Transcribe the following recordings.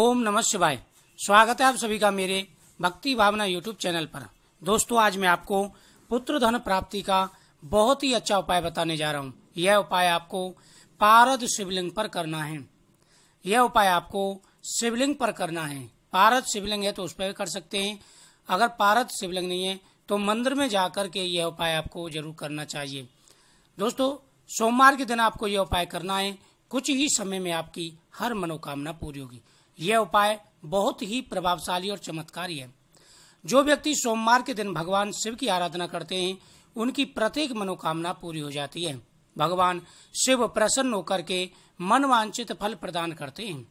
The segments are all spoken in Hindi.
ओम नमः शिवाय स्वागत है आप सभी का मेरे भक्ति भावना यूट्यूब चैनल पर दोस्तों आज मैं आपको पुत्र धन प्राप्ति का बहुत ही अच्छा उपाय बताने जा रहा हूँ यह उपाय आपको पारद शिवलिंग पर करना है यह उपाय आपको शिवलिंग पर करना है पारद शिवलिंग है तो उस पर भी कर सकते हैं अगर पारद शिवलिंग नहीं है तो मंदिर में जाकर के यह उपाय आपको जरूर करना चाहिए दोस्तों सोमवार के दिन आपको यह उपाय करना है कुछ ही समय में आपकी हर मनोकामना पूरी होगी यह उपाय बहुत ही प्रभावशाली और चमत्कारी है जो व्यक्ति सोमवार के दिन भगवान शिव की आराधना करते हैं उनकी प्रत्येक मनोकामना पूरी हो जाती है भगवान शिव प्रसन्न होकर के मनवांचित फल प्रदान करते हैं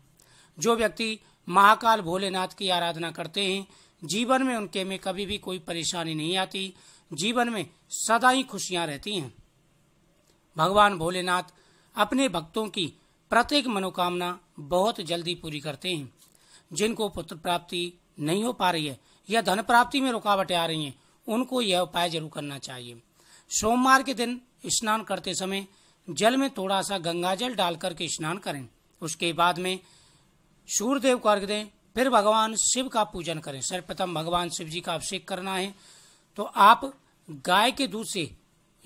जो व्यक्ति महाकाल भोलेनाथ की आराधना करते हैं जीवन में उनके में कभी भी कोई परेशानी नहीं आती जीवन में सदा ही खुशियां रहती हैं भगवान भोलेनाथ अपने भक्तों की प्रत्येक मनोकामना बहुत जल्दी पूरी करते हैं जिनको पुत्र प्राप्ति नहीं हो पा रही है या धन प्राप्ति में रुकावटें आ रही हैं उनको यह उपाय जरूर करना चाहिए सोमवार के दिन स्नान करते समय जल में थोड़ा सा गंगा जल डाल करके स्नान करें उसके बाद में सूर्यदेव को अर्घ दें फिर भगवान शिव का पूजन करें सर्वप्रथम भगवान शिव जी का अभिषेक करना है तो आप गाय के दूध से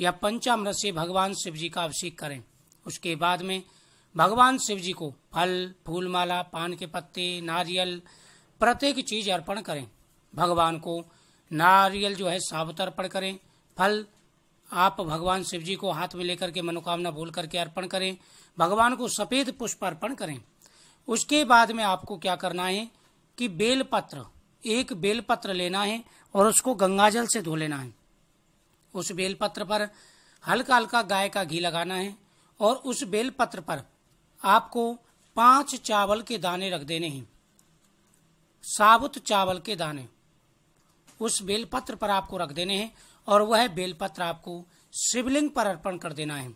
या पंचामृत से भगवान शिव जी का अभिषेक करें उसके बाद में भगवान शिव जी को फल फूलमाला पान के पत्ते नारियल प्रत्येक चीज अर्पण करें भगवान को नारियल जो है साबुत अर्पण करें फल आप भगवान शिव जी को हाथ में लेकर के मनोकामना भूल करके अर्पण करें भगवान को सफेद पुष्प अर्पण करें उसके बाद में आपको क्या करना है कि बेलपत्र एक बेलपत्र लेना है और उसको गंगाजल से धो लेना है उस बेलपत्र पर हल्का हल्का गाय का घी लगाना है और उस बेलपत्र पर आपको पांच चावल के दाने रख देने हैं साबुत चावल के दाने उस बेलपत्र पर आपको रख देने हैं और वह बेलपत्र आपको शिवलिंग पर अर्पण कर देना है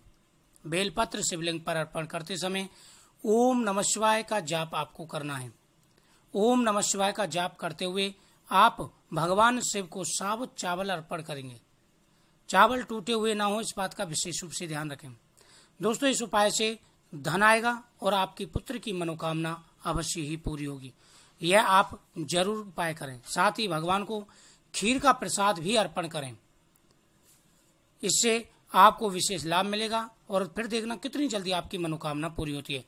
बेलपत्र शिवलिंग पर अर्पण करते समय ओम नमः शिवाय का जाप आपको करना है ओम नमः शिवाय का जाप करते हुए आप भगवान शिव को साबुत चावल अर्पण करेंगे चावल टूटे हुए ना हो इस बात का विशेष रूप से ध्यान रखें दोस्तों इस उपाय से धन आएगा और आपकी पुत्र की मनोकामना अवश्य ही पूरी होगी यह आप जरूर उपाय करें साथ ही भगवान को खीर का प्रसाद भी अर्पण करें इससे आपको विशेष लाभ मिलेगा और फिर देखना कितनी जल्दी आपकी मनोकामना पूरी होती है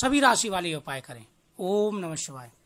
सभी राशि वाले उपाय करें ओम नमः शिवाय